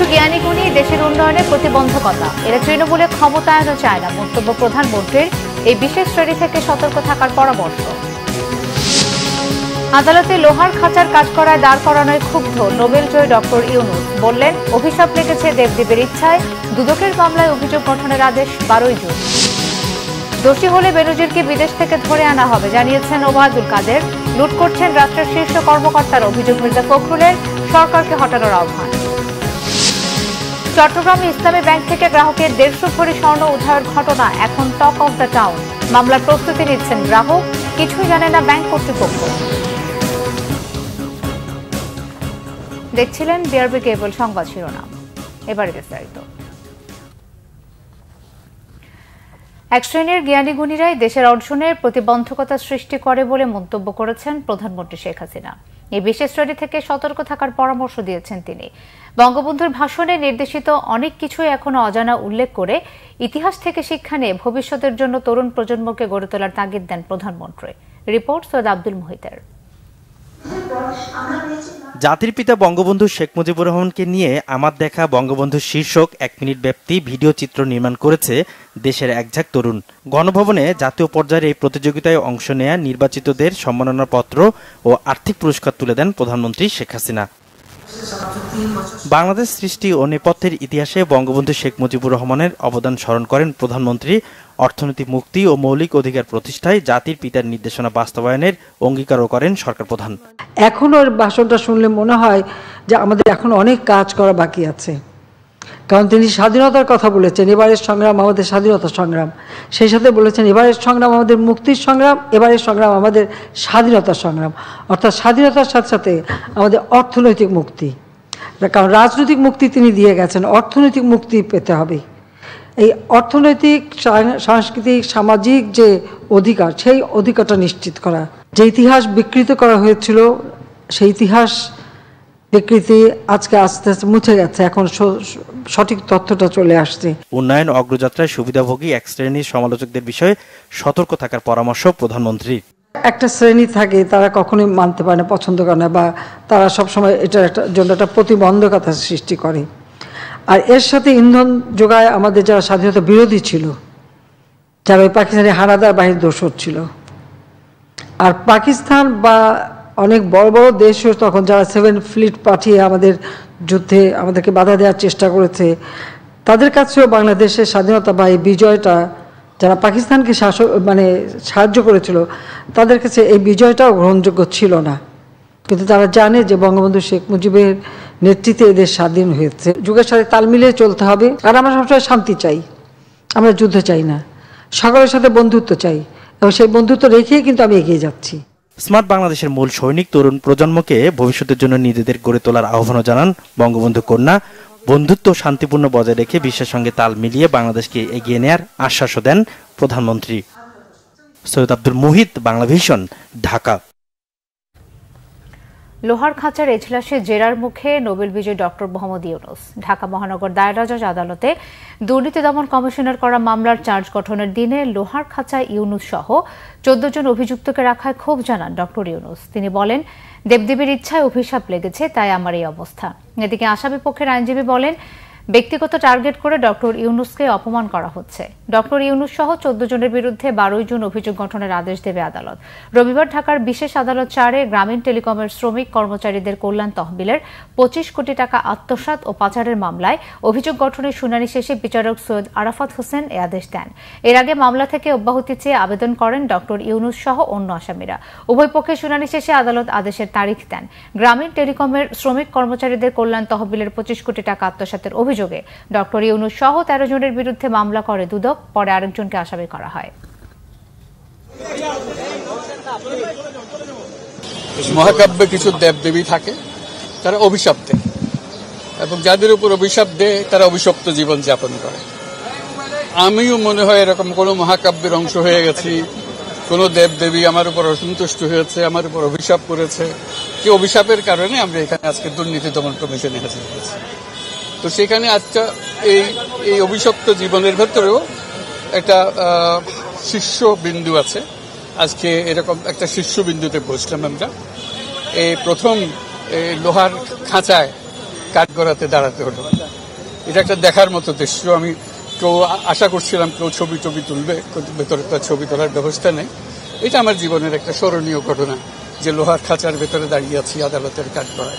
কিছু জ্ঞানীগুণী দেশের উন্নয়নে প্রতিবন্ধকতা এরা তৃণমূলে ক্ষমতায়নও চায় না মন্তব্য প্রধানমন্ত্রীর এই বিশেষ শ্রেণী থেকে সতর্ক থাকার পরামর্শ আদালতে লোহার খাঁচার কাজ করায় দাঁড় করানোয় ক্ষুব্ধ নোবেল জয় ডক্টর ইউনুস বললেন অভিশাপ লেগেছে দেবদেবের ইচ্ছায় দুদকের মামলায় অভিযোগ গঠনের আদেশ বারোই জুন দোষী হলে বেনজিরকে বিদেশ থেকে ধরে আনা হবে জানিয়েছেন ওবায়দুল কাদের লুট করছেন রাষ্ট্রের শীর্ষ কর্মকর্তার অভিযোগ মির্জা ফখরুলের সরকারকে হটানোর আহ্বান চট্টগ্রামে ইসলামী ব্যাংক থেকে গ্রাহকের দেড়শো ভরি স্বর্ণ উদ্ধার ঘটনা এখন টক অফ দ্য টাউন মামলার প্রস্তুতি নিচ্ছেন গ্রাহক কিছুই জানে না ব্যাংক কর্তৃপক্ষ দেখছিলেন বিআরবি কেবল সংবাদ শিরোনাম এবারে বিস্তারিত এক শ্রেণীর জ্ঞানী গুণীরাই দেশের অর্জনের প্রতিবন্ধকতা সৃষ্টি করে বলে মন্তব্য করেছেন প্রধানমন্ত্রী শেখ হাসিনা এই বিশেষ শ্রেণী থেকে সতর্ক থাকার পরামর্শ দিয়েছেন তিনি বঙ্গবন্ধুর ভাষণে নির্দেশিত অনেক কিছুই এখন অজানা উল্লেখ করে ইতিহাস থেকে শিক্ষা নিয়ে ভবিষ্যতের জন্য তরুণ প্রজন্মকে গড়ে তোলার তাগিদ দেন প্রধানমন্ত্রী রিপোর্ট সৈয়দ আব্দুল মহিতের জাতির পিতা বঙ্গবন্ধু শেখ মুজিবুর রহমানকে নিয়ে আমার দেখা বঙ্গবন্ধু শীর্ষক এক মিনিট ব্যাপ্তি ভিডিও চিত্র নির্মাণ করেছে দেশের একঝাক তরুণ গণভবনে জাতীয় পর্যায়ের এই প্রতিযোগিতায় অংশ নেয়া নির্বাচিতদের সম্মাননা পত্র ও আর্থিক পুরস্কার তুলে দেন প্রধানমন্ত্রী শেখ হাসিনা বাংলাদেশ সৃষ্টি ও নেপথ্যের ইতিহাসে বঙ্গবন্ধু শেখ মুজিবুর রহমানের অবদান স্মরণ করেন প্রধানমন্ত্রী অর্থনৈতিক মুক্তি ও মৌলিক অধিকার প্রতিষ্ঠায় জাতির পিতার নির্দেশনা বাস্তবায়নের অঙ্গীকারও করেন সরকার প্রধান এখনো ভাষণটা শুনলে মনে হয় যে আমাদের এখন অনেক কাজ করা বাকি আছে কারণ তিনি স্বাধীনতার কথা বলেছেন এবারের সংগ্রাম আমাদের স্বাধীনতা সংগ্রাম সেই সাথে বলেছেন এবারের সংগ্রাম আমাদের মুক্তির সংগ্রাম এবারের সংগ্রাম আমাদের স্বাধীনতার সংগ্রাম অর্থাৎ স্বাধীনতার সাথে সাথে আমাদের অর্থনৈতিক মুক্তি কারণ রাজনৈতিক মুক্তি তিনি দিয়ে গেছেন অর্থনৈতিক মুক্তি পেতে হবে এই অর্থনৈতিক সাংস্কৃতিক সামাজিক যে অধিকার সেই অধিকারটা নিশ্চিত করা যে ইতিহাস বিকৃত করা হয়েছিল সেই ইতিহাস বিকৃতি আজকে আস্তে আস্তে মুছে গেছে এখন সঠিক তথ্যটা চলে আসছে উন্নয়ন অগ্রযাত্রায় সুবিধাভোগী এক শ্রেণীর সমালোচকদের বিষয়ে সতর্ক থাকার পরামর্শ প্রধানমন্ত্রী একটা শ্রেণী থাকে তারা কখনোই মানতে পারে না পছন্দ করে না বা তারা সবসময় এটার একটা জন্য একটা প্রতিবন্ধকতা সৃষ্টি করে আর এর সাথে ইন্ধন যোগায় আমাদের যারা স্বাধীনতা বিরোধী ছিল যারা ওই পাকিস্তানি হানাদার বাহিনীর দোষর ছিল আর পাকিস্তান বা অনেক বড় বড় দেশও তখন যারা সেভেন ফ্লিট পাঠিয়ে আমাদের যুদ্ধে আমাদেরকে বাধা দেওয়ার চেষ্টা করেছে তাদের কাছেও বাংলাদেশের স্বাধীনতা বা এই বিজয়টা যারা পাকিস্তানকে শাসক মানে সাহায্য করেছিল তাদের কাছে এই বিজয়টাও গ্রহণযোগ্য ছিল না কিন্তু তারা জানে যে বঙ্গবন্ধু শেখ মুজিবের নেতৃত্বে এদের স্বাধীন হয়েছে যুগের সাথে তাল মিলিয়ে চলতে হবে আর আমরা সবসময় শান্তি চাই আমরা যুদ্ধ চাই না সকলের সাথে বন্ধুত্ব চাই এবং সেই বন্ধুত্ব রেখেই কিন্তু আমি এগিয়ে যাচ্ছি স্মার্ট বাংলাদেশের মূল সৈনিক তরুণ প্রজন্মকে ভবিষ্যতের জন্য নিজেদের গড়ে তোলার আহ্বানও জানান বঙ্গবন্ধু কন্যা বন্ধুত্ব শান্তিপূর্ণ বজায় রেখে বিশ্বের সঙ্গে তাল মিলিয়ে বাংলাদেশকে এগিয়ে নেয়ার আশ্বাসও দেন প্রধানমন্ত্রী সৈয়দ আব্দুল মুহিত বাংলাভিশন ঢাকা লোহার খাঁচার এজলাসে জেরার মুখে নোবেল বিজয়ী ডক্টর মোহাম্মদ ইউনুস ঢাকা মহানগর দায়রা জজ আদালতে দুর্নীতি দমন কমিশনের করা মামলার চার্জ গঠনের দিনে লোহার খাঁচায় ইউনুস সহ চোদ্দ জন অভিযুক্তকে রাখায় ক্ষোভ জানান ডক্টর ইউনুস তিনি বলেন দেবদেবীর ইচ্ছায় অভিশাপ লেগেছে তাই আমার এই অবস্থা এদিকে আসামি পক্ষের আইনজীবী বলেন ব্যক্তিগত টার্গেট করে ডক্টর ইউনুসকে অপমান করা হচ্ছে ডক্টর ইউনুস সহ চোদ্দ জনের বিরুদ্ধে বারোই জুন অভিযোগ গঠনের আদেশ দেবে আদালত রবিবার ঢাকার বিশেষ আদালত চারে গ্রামীণ টেলিকমের শ্রমিক কর্মচারীদের কল্যাণ তহবিলের পঁচিশ কোটি টাকা আত্মসাত ও পাচারের মামলায় অভিযোগ গঠনের শুনানি শেষে বিচারক সৈয়দ আরাফাত হোসেন এ আদেশ দেন এর আগে মামলা থেকে অব্যাহতি চেয়ে আবেদন করেন ডক্টর ইউনুস সহ অন্য আসামিরা উভয় পক্ষের শুনানি শেষে আদালত আদেশের তারিখ দেন গ্রামীণ টেলিকমের শ্রমিক কর্মচারীদের কল্যাণ তহবিলের পঁচিশ কোটি টাকা আত্মসাতের অভিযোগ অভিযোগে ডক্টর ইউনুস সহ তেরো জনের বিরুদ্ধে মামলা করে দুদক পরে আরেকজনকে আসামি করা হয় মহাকাব্যে কিছু দেব দেবী থাকে তারা অভিশাপ দেয় এবং যাদের উপর অভিশাপ দেয় তারা অভিশপ্ত জীবন যাপন করে আমিও মনে হয় এরকম কোন মহাকাব্যের অংশ হয়ে গেছি কোন দেব দেবী আমার উপর অসন্তুষ্ট হয়েছে আমার উপর অভিশাপ করেছে কি অভিশাপের কারণে আমরা এখানে আজকে দুর্নীতি দমন কমিশনে হাজির হয়েছি তো সেখানে আজকে আচ্ছা, এই এই অভিশপ্ত জীবনের ভেতরেও একটা শীর্ষ বিন্দু আছে আজকে এরকম একটা শীর্ষ বিন্দুতে পৌঁছলাম আমরা এই প্রথম লোহার খাঁচায় গড়াতে দাঁড়াতে হলো এটা একটা দেখার মতো দৃশ্য আমি কেউ আশা করছিলাম কেউ ছবি টবি তুলবে ভেতরে তার ছবি তোলার ব্যবস্থা নেই এটা আমার জীবনের একটা স্মরণীয় ঘটনা যে লোহার খাঁচার ভেতরে দাঁড়িয়ে আছি আদালতের গড়ায়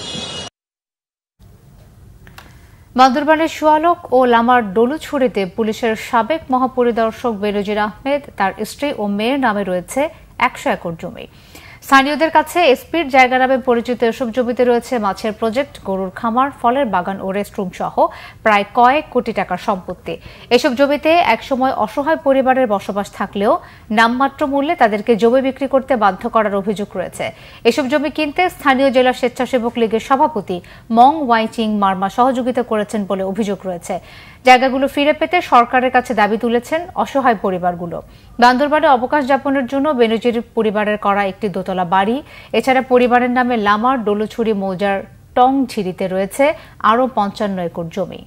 বান্দরবানের সোয়ালক ও লামার ডলুছড়িতে পুলিশের সাবেক মহাপরিদর্শক বেরোজির আহমেদ তার স্ত্রী ও মেয়ের নামে রয়েছে একশো একর জমি স্থানীয়দের কাছে এসপির জায়গা নামে পরিচিত এসব জমিতে রয়েছে মাছের প্রজেক্ট গরুর খামার ফলের বাগান ও রেস্টরুম সহ প্রায় কয়েক কোটি টাকার সম্পত্তি এসব জমিতে একসময় অসহায় পরিবারের বসবাস থাকলেও নামমাত্র মূল্যে তাদেরকে জমি বিক্রি করতে বাধ্য করার অভিযোগ রয়েছে এসব জমি কিনতে স্থানীয় জেলা স্বেচ্ছাসেবক লীগের সভাপতি মং ওয়াইচিং মার্মা সহযোগিতা করেছেন বলে অভিযোগ রয়েছে জায়গাগুলো ফিরে পেতে সরকারের কাছে দাবি তুলেছেন অসহায় পরিবারগুলো বান্দরবানে অবকাশ যাপনের জন্য বেনজির পরিবারের করা একটি দোতলা বাড়ি এছাড়া পরিবারের নামে লামার ডোলুছড়ি মৌজার টং ঝিরিতে রয়েছে আরও পঞ্চান্ন একর জমি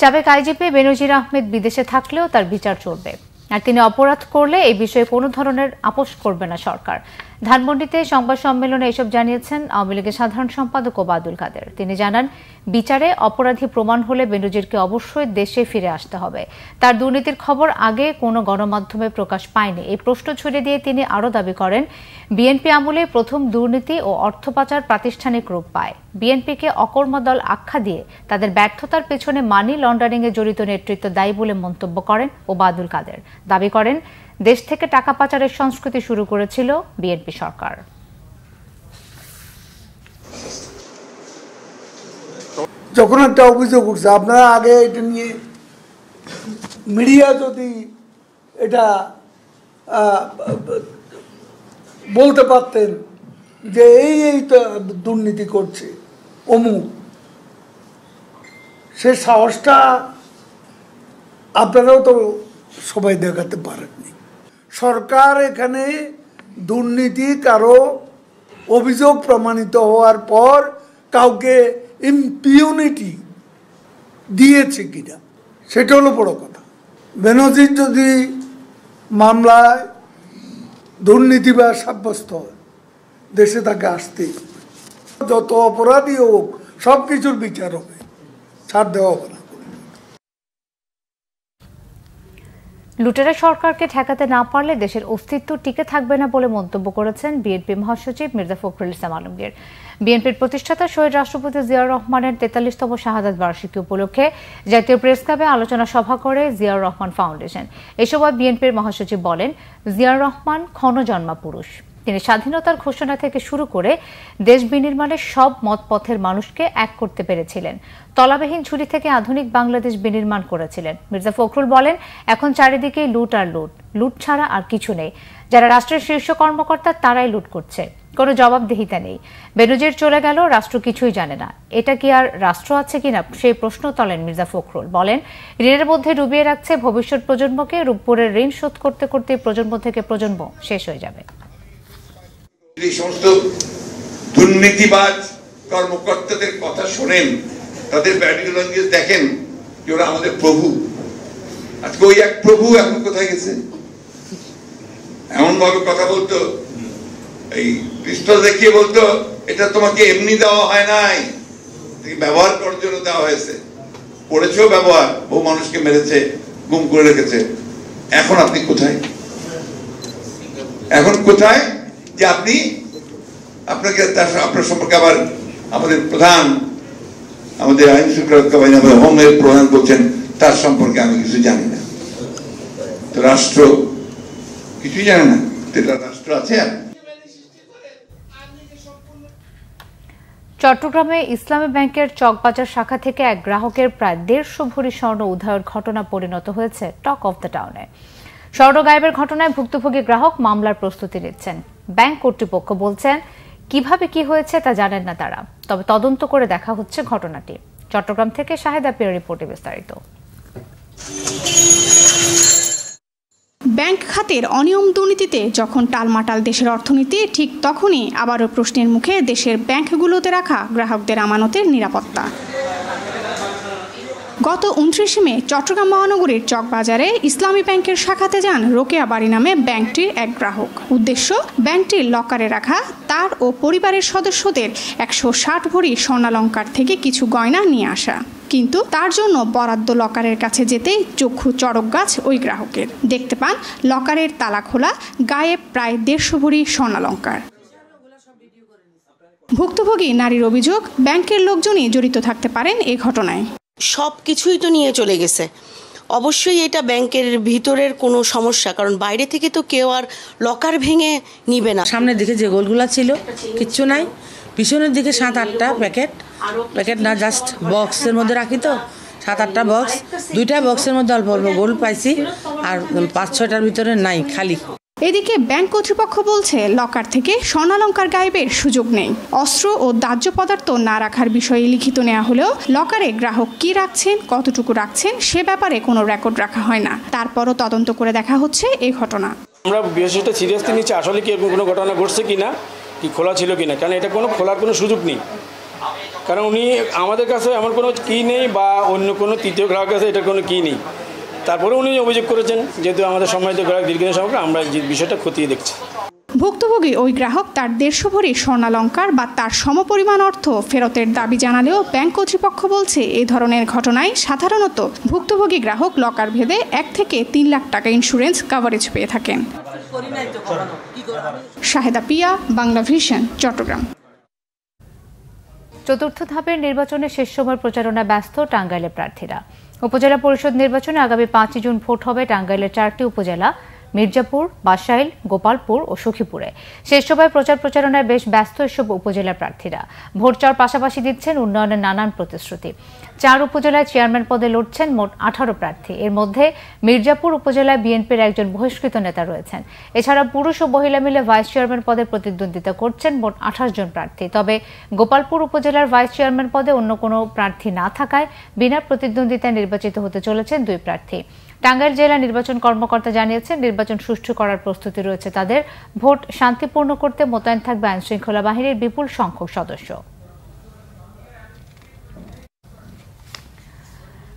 সাবেক আইজিপি বেনজির আহমেদ বিদেশে থাকলেও তার বিচার চলবে আর তিনি অপরাধ করলে এই বিষয়ে কোনো ধরনের আপোষ করবে না সরকার ধানমন্ডিতে সংবাদ সম্মেলনে এসব জানিয়েছেন আওয়ামী লীগের সাধারণ সম্পাদক ওবায়দুল কাদের তিনি জানান বিচারে অপরাধী প্রমাণ হলে বেনুজিরকে অবশ্যই দেশে ফিরে আসতে হবে তার দুর্নীতির খবর আগে কোনো গণমাধ্যমে প্রকাশ পায়নি এই প্রশ্ন ছুড়ে দিয়ে তিনি আরও দাবি করেন বিএনপি আমলে প্রথম দুর্নীতি ও অর্থ পাচার প্রাতিষ্ঠানিক রূপ পায় বিএনপিকে অকর্মদল আখ্যা দিয়ে তাদের ব্যর্থতার পেছনে মানি লন্ডারিংয়ে জড়িত নেতৃত্ব দায়ী বলে মন্তব্য করেন ওবায়দুল কাদের দাবি করেন দেশ থেকে টাকা পাচারের সংস্কৃতি শুরু করেছিল বিএনপি সরকার যখন একটা অভিযোগ উঠছে আপনারা আগে এটা নিয়ে মিডিয়া যদি এটা বলতে পারতেন যে এই এই দুর্নীতি করছে অমুক সে সাহসটা আপনারাও তো সবাই দেখাতে পারেননি সরকার এখানে দুর্নীতি কারো অভিযোগ প্রমাণিত হওয়ার পর কাউকে ইম্পিউনিটি দিয়েছে কিনা সেটা হলো বড় কথা বেনজি যদি মামলায় দুর্নীতি বা সাব্যস্ত দেশে তাকে আসতে যত অপরাধী হোক সব কিছুর বিচার হবে ছাড় দেওয়া হবে লুটেরা সরকারকে ঠেকাতে না পারলে দেশের অস্তিত্ব টিকে থাকবে না বলে মন্তব্য করেছেন বিএনপি মহাসচিব মির্জা ফখরুল ইসলাম আলমগীর বিএনপির প্রতিষ্ঠাতা শহীদ রাষ্ট্রপতি জিয়াউর রহমানের তেতাল্লিশতম শাহাদাত বার্ষিকী উপলক্ষে জাতীয় প্রেস ক্লাবে আলোচনা সভা করে জিয়াউর রহমান ফাউন্ডেশন এ সময় বিএনপির মহাসচিব বলেন জিয়াউর রহমান ক্ষণজন্মা পুরুষ তিনি স্বাধীনতার ঘোষণা থেকে শুরু করে দেশ বিনির্মাণের সব মতপথের মানুষকে এক করতে পেরেছিলেন তলাবিহীন ঝুড়ি থেকে আধুনিক বাংলাদেশ বিনির্মাণ করেছিলেন মির্জা ফখরুল বলেন এখন চারিদিকে লুট আর লুট লুট ছাড়া আর কিছু নেই যারা রাষ্ট্রের শীর্ষ কর্মকর্তা তারাই লুট করছে কোনো জবাবদিহিতা নেই বেনুজের চলে গেল রাষ্ট্র কিছুই জানে না এটা কি আর রাষ্ট্র আছে কিনা সেই প্রশ্ন তোলেন মির্জা ফখরুল বলেন ঋণের মধ্যে ডুবিয়ে রাখছে ভবিষ্যৎ প্রজন্মকে রূপপুরের ঋণ শোধ করতে করতে প্রজন্ম থেকে প্রজন্ম শেষ হয়ে যাবে এই সমস্ত দুর্নীতিবাজ কর্মকর্তাদের কথা শোনেন তাদের ব্যাডি ল্যাঙ্গুয়েজ দেখেন যে ওরা আমাদের প্রভু আজকে ওই এক প্রভু এখন কোথায় গেছে এমন ভাবে কথা বলতো এই পৃষ্ঠ দেখিয়ে বলতো এটা তোমাকে এমনি দেওয়া হয় নাই ব্যবহার করার জন্য দেওয়া হয়েছে করেছেও ব্যবহার বহু মানুষকে মেরেছে গুম করে রেখেছে এখন আপনি কোথায় এখন কোথায় যে আপনি আপনাকে তার আপনার সম্পর্কে আবার আমাদের প্রধান আমাদের আইন শৃঙ্খলা বাহিনী আমাদের হোমের প্রধান বলছেন তার সম্পর্কে আমি কিছু জানি না তো রাষ্ট্র কিছুই জানে না এটা রাষ্ট্র আছে আর চট্টগ্রামে ইসলামী ব্যাংকের চকবাজার শাখা থেকে এক গ্রাহকের প্রায় দেড়শো ভরি স্বর্ণ উদ্ধারের ঘটনা পরিণত হয়েছে টক অফ দ্য টাউনে স্বর্ণ গায়েবের ঘটনায় ভুক্তভোগী গ্রাহক মামলার প্রস্তুতি নিচ্ছেন ব্যাংক কর্তৃপক্ষ বলছেন কিভাবে কি হয়েছে তা জানেন না তারা তবে তদন্ত করে দেখা হচ্ছে ঘটনাটি চট্টগ্রাম থেকে শাহেদা পিয়ার রিপোর্টে বিস্তারিত ব্যাংক খাতের অনিয়ম দুর্নীতিতে যখন টালমাটাল দেশের অর্থনীতি ঠিক তখনই আবারও প্রশ্নের মুখে দেশের ব্যাংকগুলোতে রাখা গ্রাহকদের আমানতের নিরাপত্তা গত উনত্রিশে মে চট্টগ্রাম মহানগরীর চকবাজারে ইসলামী ব্যাংকের শাখাতে যান রোকেয়া বাড়ি নামে ব্যাংকটির এক গ্রাহক উদ্দেশ্য ব্যাংকটির লকারে রাখা তার ও পরিবারের সদস্যদের একশো ষাট ভরি স্বর্ণালঙ্কার থেকে কিছু গয়না নিয়ে আসা কিন্তু তার জন্য বরাদ্দ লকারের কাছে যেতেই চক্ষু চড়ক গাছ ওই গ্রাহকের দেখতে পান লকারের তালা খোলা গায়ে প্রায় দেড়শো ভরি স্বর্ণালঙ্কার ভুক্তভোগী নারীর অভিযোগ ব্যাংকের লোকজনই জড়িত থাকতে পারেন এ ঘটনায় সব কিছুই তো নিয়ে চলে গেছে অবশ্যই এটা ব্যাংকের ভিতরের কোনো সমস্যা কারণ বাইরে থেকে তো কেউ আর লকার ভেঙে নিবে না সামনের দিকে যে গোলগুলা ছিল কিচ্ছু নাই পিছনের দিকে সাত আটটা প্যাকেট প্যাকেট না জাস্ট বক্সের মধ্যে রাখি তো সাত আটটা বক্স দুইটা বক্সের মধ্যে অল্প অল্প গোল পাইছি আর পাঁচ ছয়টার ভিতরে নাই খালি এদিকে ব্যাংক কর্তৃপক্ষ বলছে লকার থেকে স্বর্ণালঙ্কার গায়েবের সুযোগ নেই অস্ত্র ও দাহ্য পদার্থ না রাখার বিষয়ে লিখিত নেওয়া হলেও লকারে গ্রাহক কি রাখছেন কতটুকু রাখছেন সে ব্যাপারে কোনো রেকর্ড রাখা হয় না তারপরও তদন্ত করে দেখা হচ্ছে এই ঘটনা আমরা বিষয়টা সিরিয়াসলি নিচ্ছি আসলে কি এরকম কোনো ঘটনা ঘটছে কি না কি খোলা ছিল কি না কারণ এটা কোনো খোলার কোনো সুযোগ নেই কারণ উনি আমাদের কাছে এমন কোনো কি নেই বা অন্য কোনো তৃতীয় গ্রাহক কাছে এটা কোনো কি নেই তারপরে উনি অভিযোগ করেছেন যেহেতু আমাদের সম্মানিত গ্রাহক দীর্ঘদিন সম্পর্কে আমরা বিষয়টা খতিয়ে দেখছি ভুক্তভোগী ওই গ্রাহক তার দেড়শো ভরি স্বর্ণালঙ্কার বা তার সমপরিমাণ অর্থ ফেরতের দাবি জানালেও ব্যাংক কর্তৃপক্ষ বলছে এই ধরনের ঘটনায় সাধারণত ভুক্তভোগী গ্রাহক লকার ভেদে এক থেকে তিন লাখ টাকা ইন্স্যুরেন্স কাভারেজ পেয়ে থাকেন শাহেদা পিয়া বাংলা ভিশন চট্টগ্রাম চতুর্থ ধাপের নির্বাচনে শেষ সময় প্রচারণা ব্যস্ত টাঙ্গাইলে প্রার্থীরা উপজেলা পরিষদ নির্বাচনে আগামী পাঁচই জুন ভোট হবে টাঙ্গাইলের চারটি উপজেলা মির্জাপুর বাসাইল গোপালপুর ও সখীপুরে শেষ সভায় প্রচার প্রচারণায় বেশ ব্যস্ত এসব উপজেলার প্রার্থীরা ভোট চাওয়ার পাশাপাশি দিচ্ছেন উন্নয়নের নানান প্রতিশ্রুতি চার উপজেলায় চেয়ারম্যান পদে লড়ছেন মোট আঠারো প্রার্থী এর মধ্যে মির্জাপুর উপজেলায় বিএনপির একজন বহিষ্কৃত নেতা রয়েছেন এছাড়া পুরুষ ও মহিলা মিলে ভাইস চেয়ারম্যান পদে প্রতিদ্বন্দ্বিতা করছেন মোট আঠাশ জন প্রার্থী তবে গোপালপুর উপজেলার ভাইস চেয়ারম্যান পদে অন্য কোনো প্রার্থী না থাকায় বিনা প্রতিদ্বন্দ্বিতায় নির্বাচিত হতে চলেছেন দুই প্রার্থী টাঙ্গাইল জেলা নির্বাচন কর্মকর্তা জানিয়েছেন নির্বাচন সুষ্ঠু করার প্রস্তুতি রয়েছে তাদের ভোট শান্তিপূর্ণ করতে মোতায়েন থাকবে আইনশৃঙ্খলা বাহিনীর বিপুল সংখ্যক সদস্য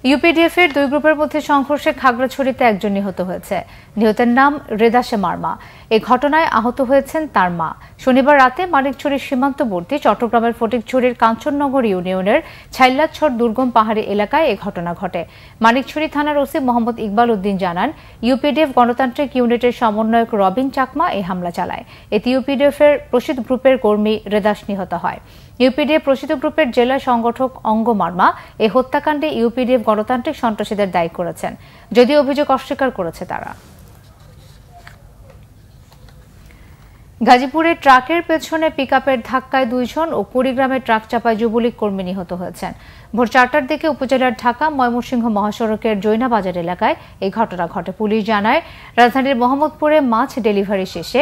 ইউপিডিএফ এর দুই গ্রুপের মধ্যে সংঘর্ষে খাগড়াছড়িতে একজন নিহত হয়েছে নিহতের নাম রেদাসে মার্মা এ ঘটনায় আহত হয়েছেন তার মা শনিবার রাতে মানিকছড়ির সীমান্তবর্তী চট্টগ্রামের ফটিকছড়ির কাঞ্চননগর ইউনিয়নের ছাইল্লাছড় দুর্গম পাহাড়ি এলাকায় এ ঘটনা ঘটে মানিকছড়ি থানার ওসি মোহাম্মদ ইকবাল উদ্দিন জানান ইউপিডিএফ গণতান্ত্রিক ইউনিটের সমন্বয়ক রবিন চাকমা এই হামলা চালায় এতে ইউপিডিএফ এর প্রসিদ্ধ গ্রুপের কর্মী রেদাস নিহত হয় ইউপিডিএফ প্রসিত গ্রুপের জেলা সংগঠক অঙ্গ মার্মা এই হত্যাকাণ্ডে ইউপিডিএফ গণতান্ত্রিক সন্ত্রাসীদের দায়ী করেছেন যদিও অভিযোগ অস্বীকার করেছে তারা গাজীপুরে ট্রাকের পেছনে পিকআপের ধাক্কায় দুইজন ও কুড়িগ্রামে ট্রাক চাপায় যুবলীগ কর্মী নিহত হয়েছেন ভোর চারটার দিকে উপজেলার ঢাকা ময়মনসিংহ মহাসড়কের জৈনা বাজার এলাকায় এই ঘটনা ঘটে পুলিশ জানায় রাজধানীর মোহাম্মদপুরে মাছ ডেলিভারি শেষে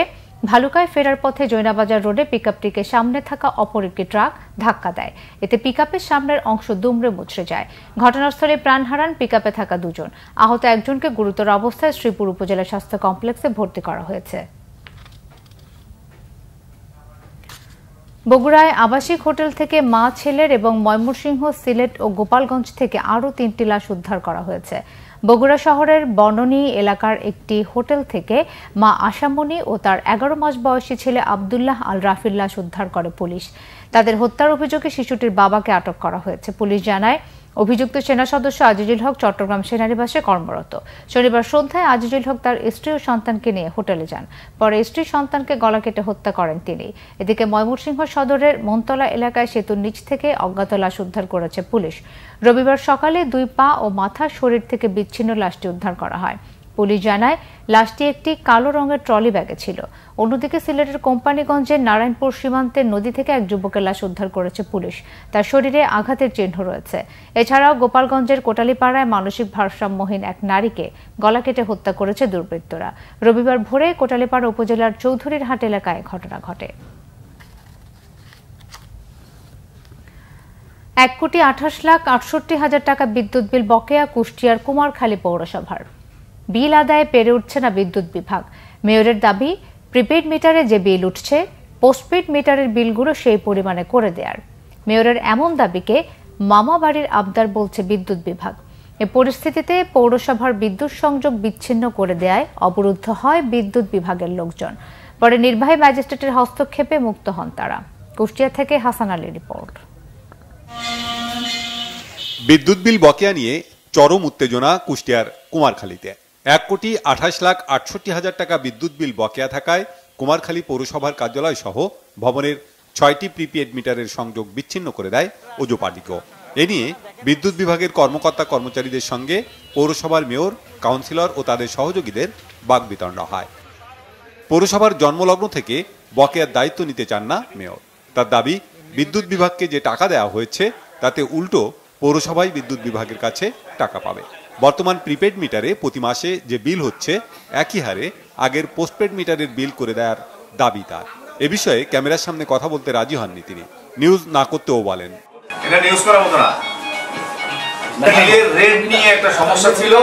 ভালুকায় ফেরার পথে জৈনাবাজার রোডে পিকআপটিকে সামনে থাকা অপর একটি ট্রাক ধাক্কা দেয় এতে পিকআপের সামনের অংশ দুমড়ে মুচড়ে যায় ঘটনাস্থলে প্রাণ হারান পিকআপে থাকা দুজন আহত একজনকে গুরুতর অবস্থায় শ্রীপুর উপজেলা স্বাস্থ্য কমপ্লেক্সে ভর্তি করা হয়েছে বগুড়ায় আবাসিক হোটেল থেকে মা ছেলের এবং ময়মনসিংহ সিলেট ও গোপালগঞ্জ থেকে আরও তিনটি লাশ উদ্ধার করা হয়েছে বগুড়া শহরের বননী এলাকার একটি হোটেল থেকে মা আশামণি ও তার এগারো মাস বয়সী ছেলে আবদুল্লাহ আল রাফির লাশ উদ্ধার করে পুলিশ তাদের হত্যার অভিযোগে শিশুটির বাবাকে আটক করা হয়েছে পুলিশ জানায় অভিযুক্ত সেনা সদস্য আজিজুল হক চট্টগ্রাম সেনানিবাসে কর্মরত শনিবার সন্ধ্যায় আজিজুল হক তার স্ত্রী ও সন্তানকে নিয়ে হোটেলে যান পরে স্ত্রী সন্তানকে গলা কেটে হত্যা করেন তিনি এদিকে ময়মনসিংহ সদরের মনতলা এলাকায় সেতুর নিচ থেকে অজ্ঞাত লাশ উদ্ধার করেছে পুলিশ রবিবার সকালে দুই পা ও মাথা শরীর থেকে বিচ্ছিন্ন লাশটি উদ্ধার করা হয় পুলিশ জানায় লাশটি একটি কালো রঙের ট্রলি ব্যাগে ছিল অন্যদিকে সিলেটের কোম্পানিগঞ্জের নারায়ণপুর সীমান্তের নদী থেকে এক যুবকের লাশ উদ্ধার করেছে পুলিশ তার শরীরে আঘাতের চিহ্ন রয়েছে এছাড়াও গোপালগঞ্জের কোটালীপাড়ায় মানসিক ভারসাম্যহীন এক নারীকে গলা কেটে হত্যা করেছে দুর্বৃত্তরা রবিবার ভোরে কোটালীপাড়া উপজেলার চৌধুরীর হাট এলাকায় ঘটনা ঘটে এক কোটি আঠাশ লাখ আটষট্টি হাজার টাকা বিদ্যুৎ বিল বকেয়া কুষ্টিয়ার কুমারখালী পৌরসভার বিল আদায়ে পেরে উঠছে না বিদ্যুৎ বিভাগ মেয়রের দাবি প্রিপেড মিটারে যে বিল উঠছে পোস্টপেড মিটারের বিলগুলো সেই পরিমাণে করে দেয়ার মেয়রের এমন দাবিকে মামা বাড়ির আবদার বলছে বিদ্যুৎ বিভাগ এ পরিস্থিতিতে পৌরসভার বিদ্যুৎ সংযোগ বিচ্ছিন্ন করে দেয় অবরুদ্ধ হয় বিদ্যুৎ বিভাগের লোকজন পরে নির্বাহী ম্যাজিস্ট্রেটের হস্তক্ষেপে মুক্ত হন তারা কুষ্টিয়া থেকে হাসান আলী রিপোর্ট বিদ্যুৎ বিল বকেয়া নিয়ে চরম উত্তেজনা কুষ্টিয়ার কুমারখালীতে এক কোটি আঠাশ লাখ আটষট্টি হাজার টাকা বিদ্যুৎ বিল বকেয়া থাকায় কুমারখালী পৌরসভার কার্যালয় সহ ভবনের ছয়টি প্রিপেড মিটারের সংযোগ বিচ্ছিন্ন করে দেয় ওজো পার্টিকেও এ নিয়ে বিদ্যুৎ বিভাগের কর্মকর্তা কর্মচারীদের সঙ্গে পৌরসভার মেয়র কাউন্সিলর ও তাদের সহযোগীদের বাগবিতণ্ড হয় পৌরসভার জন্মলগ্ন থেকে বকেয়ার দায়িত্ব নিতে চান না মেয়র তার দাবি বিদ্যুৎ বিভাগকে যে টাকা দেওয়া হয়েছে তাতে উল্টো পৌরসভায় বিদ্যুৎ বিভাগের কাছে টাকা পাবে বর্তমান প্রিপেড মিটারে প্রতি মাসে যে বিল হচ্ছে একই হারে আগের পোস্টপেড মিটারের বিল করে দেওয়ার দাবি তার এ বিষয়ে ক্যামেরার সামনে কথা বলতে রাজি হননি তিনি নিউজ না করতেও বলেন একটা সমস্যা ছিল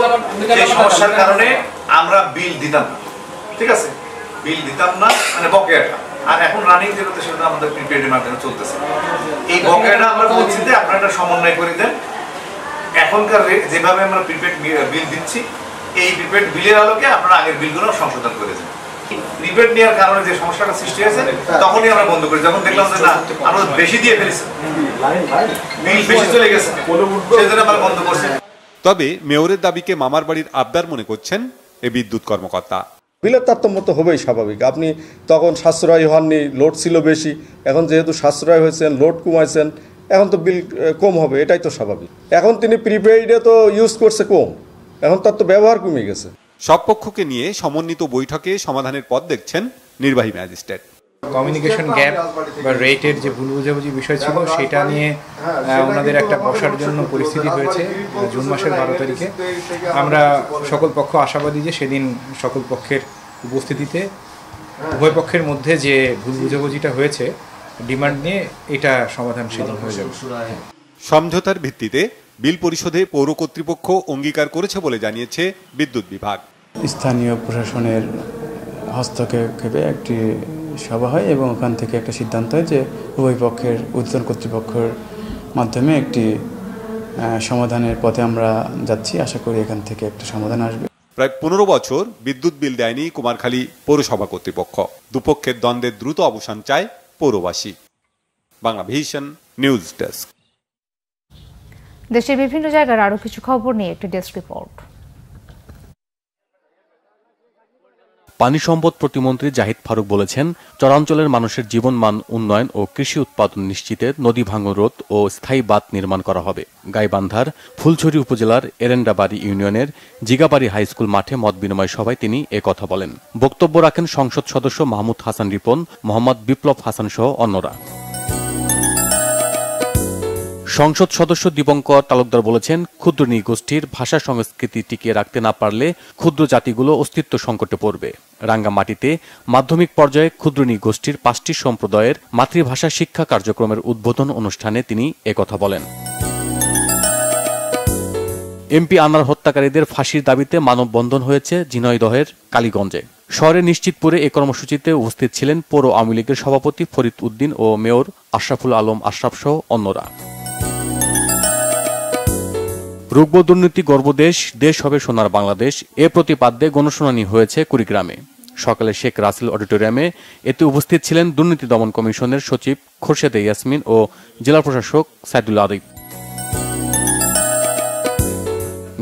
এই সমস্যার কারণে আমরা বিল দিতাম না ঠিক আছে বিল দিতাম না মানে বকেয়াটা আর এখন রানিং যেটা সেটা আমাদের প্রিপেডের মাধ্যমে চলতেছে এই বকেয়াটা আমরা বলছি যে আপনারা সমন্বয় করে দেন এখনকার যেভাবে আমরা প্রিপেড বিল দিচ্ছি এই প্রিপেড বিলের আলোকে আপনারা আগের বিলগুলো সংশোধন করে দেন প্রিপেড নেওয়ার কারণে যে সমস্যাটা সৃষ্টি হয়েছে তখনই আমরা বন্ধ করি যখন দেখলাম যে না আমরা বেশি দিয়ে ফেলেছি বিল বেশি চলে গেছে সেজন্য আমরা বন্ধ করছি তবে মেয়রের দাবিকে মামার বাড়ির আবদার মনে করছেন এ বিদ্যুৎ কর্মকর্তা বিলের তারতম্য তো হবেই স্বাভাবিক আপনি তখন সাশ্রয় হননি লোড ছিল বেশি এখন যেহেতু সাশ্রয় হয়েছেন লোড কমাইছেন এখন তো বিল কম হবে এটাই তো স্বাভাবিক এখন তিনি প্রিপেইডে তো ইউজ করছে কম এখন তার তো ব্যবহার কমে গেছে সব পক্ষকে নিয়ে সমন্বিত বৈঠকে সমাধানের পথ দেখছেন নির্বাহী ম্যাজিস্ট্রেট কমিউনিকেশন গ্যাপ বা রেটের যে ভুল বোঝাবুঝি বিষয় ছিল সেটা নিয়ে হ্যাঁ, ওনাদের একটা বসার জন্য পরিস্থিতি হয়েছে জুন মাসের বারো তারিখে আমরা সকল পক্ষ আশাবাদী যে সেদিন সকল পক্ষের উপস্থিতিতে হ্যাঁ। উভয় পক্ষের মধ্যে যে ভুল বুঝাবুঝিটা হয়েছে ডিমান্ড নিয়ে এটা সমাধান সেদিন হয়ে যাবে সমঝোতার ভিত্তিতে বিল পরিশোধে পৌর কর্তৃপক্ষ অঙ্গীকার করেছে বলে জানিয়েছে বিদ্যুৎ বিভাগ স্থানীয় প্রশাসনের হস্তক্ষেপে একটি সভা হয় এবং ওখান থেকে একটা সিদ্ধান্ত হয় যে উভয় পক্ষের উদ্যোগ কর্তৃপক্ষের মাধ্যমে একটি সমাধানের পথে আমরা যাচ্ছি আশা করি এখান থেকে একটা সমাধান আসবে প্রায় পনেরো বছর বিদ্যুৎ বিল দেয়নি কুমারখালী পৌরসভা কর্তৃপক্ষ দুপক্ষের দ্বন্দ্বের দ্রুত অবসান চায় পৌরবাসী বাংলা ভিশন নিউজ ডেস্ক দেশের বিভিন্ন জায়গার আরও কিছু খবর নিয়ে একটি ডেস্ক রিপোর্ট পানি সম্পদ প্রতিমন্ত্রী জাহিদ ফারুক বলেছেন চরাঞ্চলের মানুষের জীবনমান উন্নয়ন ও কৃষি উৎপাদন নিশ্চিতে নদী ভাঙন রোধ ও স্থায়ী বাঁধ নির্মাণ করা হবে গাইবান্ধার ফুলছড়ি উপজেলার এরেন্ডাবাড়ি ইউনিয়নের জিগাবাড়ি হাইস্কুল মাঠে মত বিনিময় সভায় তিনি কথা বলেন বক্তব্য রাখেন সংসদ সদস্য মাহমুদ হাসান রিপন মোহাম্মদ বিপ্লব হাসান সহ অন্যরা সংসদ সদস্য দীপঙ্কর তালুকদার বলেছেন ক্ষুদ্র নৃগোষ্ঠীর ভাষা সংস্কৃতি টিকিয়ে রাখতে না পারলে ক্ষুদ্র জাতিগুলো অস্তিত্ব সংকটে পড়বে রাঙ্গামাটিতে মাধ্যমিক পর্যায়ে ক্ষুদ্র নৃগোষ্ঠীর পাঁচটি সম্প্রদায়ের মাতৃভাষা শিক্ষা কার্যক্রমের উদ্বোধন অনুষ্ঠানে তিনি একথা বলেন এমপি আনার হত্যাকারীদের ফাঁসির দাবিতে মানববন্ধন হয়েছে জিনয়দহের কালীগঞ্জে শহরে নিশ্চিতপুরে এ কর্মসূচিতে উপস্থিত ছিলেন পৌর আওয়ামী লীগের সভাপতি ফরিদ উদ্দিন ও মেয়র আশরাফুল আলম আশরাফ সহ অন্যরা রুগ্ব দুর্নীতি গর্বদেশ দেশ হবে সোনার বাংলাদেশ এ প্রতিপাদ্যে গণশুনানি হয়েছে কুড়িগ্রামে সকালে শেখ রাসেল অডিটোরিয়ামে এতে উপস্থিত ছিলেন দুর্নীতি দমন কমিশনের সচিব খোরশেদে ইয়াসমিন ও জেলা প্রশাসক সাইদুল আদিব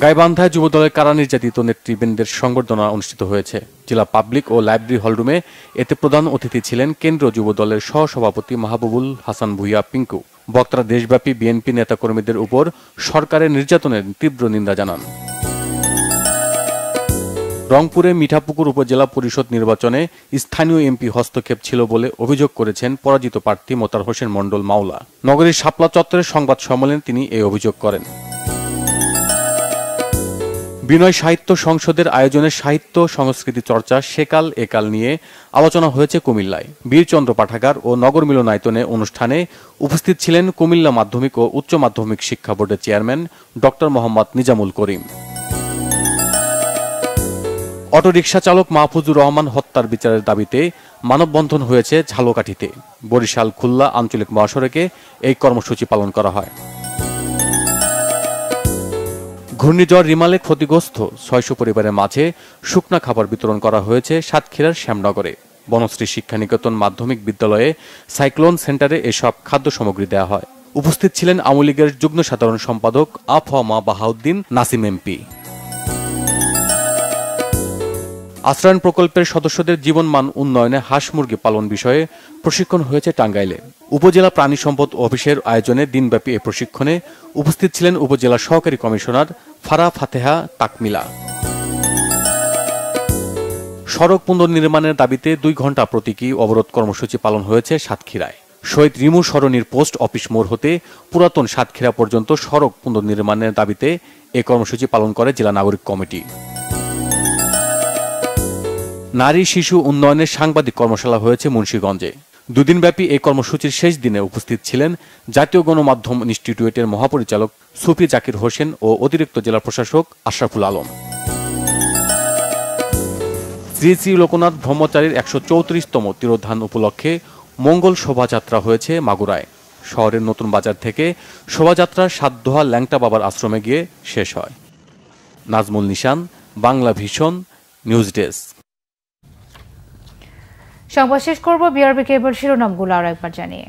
গাইবান্ধায় যুবদলের কারা নির্যাতিত নেতৃবৃন্দের সংবর্ধনা অনুষ্ঠিত হয়েছে জেলা পাবলিক ও লাইব্রেরি হলরুমে এতে প্রধান অতিথি ছিলেন কেন্দ্রীয় যুবদলের সহসভাপতি মাহবুবুল হাসান ভুইয়া পিঙ্কু বক্তারা দেশব্যাপী বিএনপি নেতাকর্মীদের উপর সরকারের নির্যাতনের তীব্র নিন্দা জানান রংপুরে মিঠাপুকুর উপজেলা পরিষদ নির্বাচনে স্থানীয় এমপি হস্তক্ষেপ ছিল বলে অভিযোগ করেছেন পরাজিত প্রার্থী মোতার হোসেন মণ্ডল মাওলা নগরীর শাপলা চত্বরের সংবাদ সম্মেলনে তিনি এই অভিযোগ করেন বিনয় সাহিত্য সংসদের আয়োজনে সাহিত্য সংস্কৃতি চর্চা সেকাল একাল নিয়ে আলোচনা হয়েছে কুমিল্লায় বীরচন্দ্র পাঠাগার ও নগর মিলনায়তনে অনুষ্ঠানে উপস্থিত ছিলেন কুমিল্লা মাধ্যমিক ও উচ্চ মাধ্যমিক শিক্ষা বোর্ডের chairman doctor Mohammad Nizamul Karim auto rickshaw চালক মাহফুজুর রহমান হত্যার বিচারের দাবিতে মানববন্ধন হয়েছে ঝালকাঠিতে বরিশাল খুলনা আঞ্চলিক মহাসড়কে এই কর্মসূচি পালন করা হয় ঘূর্ণিঝড় রিমালে ক্ষতিগ্রস্ত ছয়শ পরিবারের মাঝে শুকনা খাবার বিতরণ করা হয়েছে সাতক্ষীরার শ্যামনগরে বনশ্রী শিক্ষানিকেতন মাধ্যমিক বিদ্যালয়ে সাইক্লোন সেন্টারে এসব খাদ্য সামগ্রী দেওয়া হয় উপস্থিত ছিলেন আওয়ামী লীগের যুগ্ম সাধারণ সম্পাদক আফ মা বাহাউদ্দিন নাসিম এমপি আশ্রয়ন প্রকল্পের সদস্যদের জীবনমান উন্নয়নে হাঁস মুরগি পালন বিষয়ে প্রশিক্ষণ হয়েছে টাঙ্গাইলে উপজেলা প্রাণী সম্পদ অফিসের আয়োজনে দিনব্যাপী এ প্রশিক্ষণে উপস্থিত ছিলেন উপজেলা সহকারী কমিশনার ফারা ফাতেহা তাকমিলা সড়ক পুনর্নির্মাণের দাবিতে দুই ঘন্টা প্রতীকী অবরোধ কর্মসূচি পালন হয়েছে সাতক্ষীরায় শহীদ রিমু সরণির পোস্ট অফিস মোড় হতে পুরাতন সাতক্ষীরা পর্যন্ত সড়ক পুনর্নির্মাণের দাবিতে এ কর্মসূচি পালন করে জেলা নাগরিক কমিটি নারী শিশু উন্নয়নের সাংবাদিক কর্মশালা হয়েছে মুন্সীগঞ্জে দুদিনব্যাপী এই কর্মসূচির শেষ দিনে উপস্থিত ছিলেন জাতীয় গণমাধ্যম ইনস্টিটিউটের মহাপরিচালক সুফি জাকির হোসেন ও অতিরিক্ত জেলা প্রশাসক আশরাফুল আলম শ্রী শ্রী লোকনাথ ব্রহ্মচারীর একশো চৌত্রিশতম তিরোধান উপলক্ষে মঙ্গল শোভাযাত্রা হয়েছে মাগুরায় শহরের নতুন বাজার থেকে শোভাযাত্রা সাতদোহা ল্যাংটা বাবার আশ্রমে গিয়ে শেষ হয় নাজমুল নিশান বাংলা ভীষণ নিউজ ডেস্ক সংবাদ শেষ করব বিআরবি কেবল শিরোনামগুলো আরো একবার জানিয়ে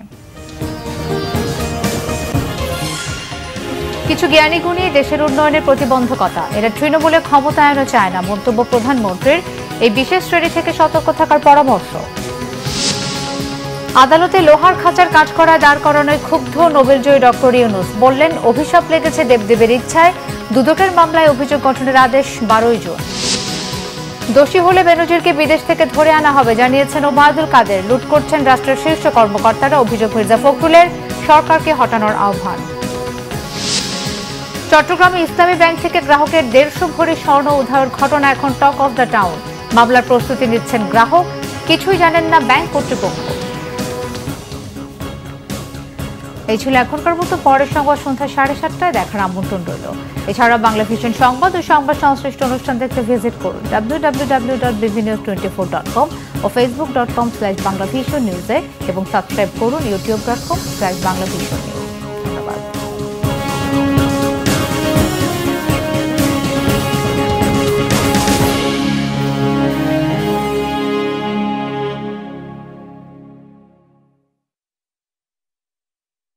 কিছু জ্ঞানীগুণী দেশের উন্নয়নের প্রতিবন্ধকতা এরা তৃণমূলে ক্ষমতায়নও চায় না মন্তব্য প্রধানমন্ত্রীর এই বিশেষ শ্রেণী থেকে সতর্ক থাকার পরামর্শ আদালতে লোহার খাঁচার কাজ করা দাঁড় করানোয় ক্ষুব্ধ নোবেলজয়ী ডক্টর ইউনুস বললেন অভিশাপ লেগেছে দেবদেবের ইচ্ছায় দুদকের মামলায় অভিযোগ গঠনের আদেশ বারোই জুন দোষী হলে বেনজিরকে বিদেশ থেকে ধরে আনা হবে জানিয়েছেন ওবায়দুল কাদের লুট করছেন রাষ্ট্রের শীর্ষ কর্মকর্তারা অভিযোগ মির্জা ফখরুলের সরকারকে হটানোর আহ্বান চট্টগ্রামে ইসলামী ব্যাংক থেকে গ্রাহকের দেড়শো ভরি স্বর্ণ উদ্ধার ঘটনা এখন টক অফ দ্য টাউন মামলার প্রস্তুতি নিচ্ছেন গ্রাহক কিছুই জানেন না ব্যাংক কর্তৃপক্ষ এই ছিল এখনকার মতো পরের সংবাদ সন্ধ্যা সাড়ে সাতটায় দেখার আমন্ত্রণ রইল এছাড়া বাংলা ভিশন সংবাদ ও সংবাদ সংশ্লিষ্ট অনুষ্ঠান দেখতে ভিজিট করুন W W W dot BB news twenty four dot com ও Facebook dot com slash Bangla vision নিউজে এবং সাবস্ক্রাইব করুন YouTube dot com slash Bangla vision news